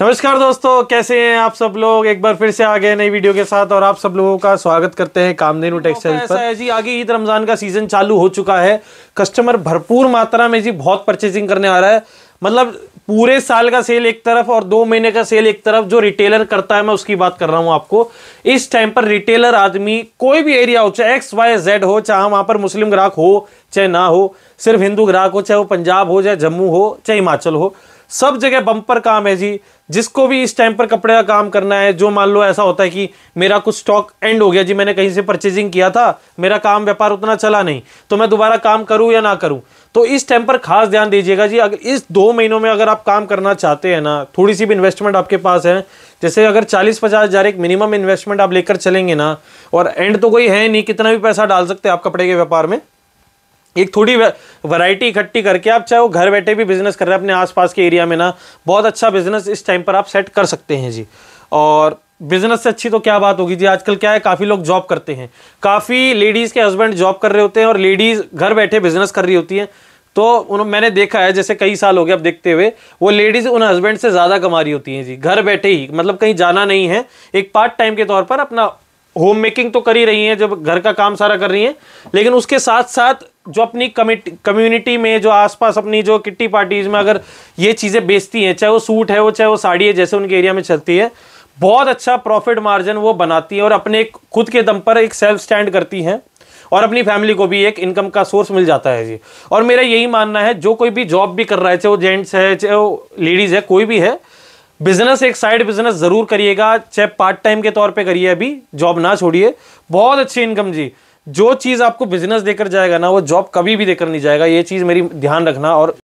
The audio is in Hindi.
नमस्कार दोस्तों कैसे हैं आप सब लोग एक बार फिर से आ गए नई वीडियो के साथ और आप सब लोगों का स्वागत करते हैं कामधेनु टेक्सटाइल हाँ, पर है जी आगे ईद रमज़ान का सीज़न चालू हो चुका है कस्टमर भरपूर मात्रा में जी बहुत परचेजिंग करने आ रहा है मतलब पूरे साल का सेल एक तरफ और दो महीने का सेल एक तरफ जो रिटेलर करता है मैं उसकी बात कर रहा हूँ आपको इस टाइम पर रिटेलर आदमी कोई भी एरिया हो चाहे एक्स वाई जेड हो चाहे वहां पर मुस्लिम ग्राहक हो चाहे ना हो सिर्फ हिंदू ग्राहक हो चाहे वो पंजाब हो चाहे जम्मू हो चाहे हिमाचल हो सब जगह बम्पर काम है जी जिसको भी इस टाइम पर कपड़े का काम करना है जो मान लो ऐसा होता है कि मेरा कुछ स्टॉक एंड हो गया जी मैंने कहीं से परचेजिंग किया था मेरा काम व्यापार उतना चला नहीं तो मैं दोबारा काम करूं या ना करूं तो इस टाइम पर खास ध्यान दीजिएगा जी अगर इस दो महीनों में अगर आप काम करना चाहते हैं ना थोड़ी सी भी इन्वेस्टमेंट आपके पास है जैसे अगर चालीस पचास हज़ार एक मिनिमम इन्वेस्टमेंट आप लेकर चलेंगे ना और एंड तो कोई है नहीं कितना भी पैसा डाल सकते हैं आप कपड़े के व्यापार में एक थोड़ी वैरायटी इकट्ठी करके आप चाहे वो घर बैठे भी बिज़नेस कर रहे हैं अपने आसपास के एरिया में ना बहुत अच्छा बिज़नेस इस टाइम पर आप सेट कर सकते हैं जी और बिज़नेस से अच्छी तो क्या बात होगी जी आजकल क्या है काफ़ी लोग जॉब करते हैं काफ़ी लेडीज़ के हस्बैंड जॉब कर रहे होते हैं और लेडीज़ घर बैठे बिज़नेस कर रही होती हैं तो उन्होंने मैंने देखा है जैसे कई साल हो गए अब देखते हुए वो लेडीज़ उन हस्बैंड से ज़्यादा कमा रही होती हैं जी घर बैठे ही मतलब कहीं जाना नहीं है एक पार्ट टाइम के तौर पर अपना होम मेकिंग तो कर ही रही हैं जब घर का काम सारा कर रही हैं लेकिन उसके साथ साथ जो अपनी कम्युनिटी में जो आसपास अपनी जो किट्टी पार्टीज में अगर ये चीज़ें बेचती हैं चाहे वो सूट है वो चाहे वो साड़ी है जैसे उनके एरिया में चलती है बहुत अच्छा प्रॉफिट मार्जिन वो बनाती है और अपने खुद के दम पर एक सेल्फ स्टैंड करती हैं और अपनी फैमिली को भी एक इनकम का सोर्स मिल जाता है जी और मेरा यही मानना है जो कोई भी जॉब भी कर रहा है चाहे वो जेंट्स है चाहे वो लेडीज़ है कोई भी है बिजनेस एक साइड बिजनेस जरूर करिएगा चाहे पार्ट टाइम के तौर पे करिए अभी जॉब ना छोड़िए बहुत अच्छी इनकम जी जो चीज़ आपको बिजनेस देकर जाएगा ना वो जॉब कभी भी देकर नहीं जाएगा ये चीज़ मेरी ध्यान रखना और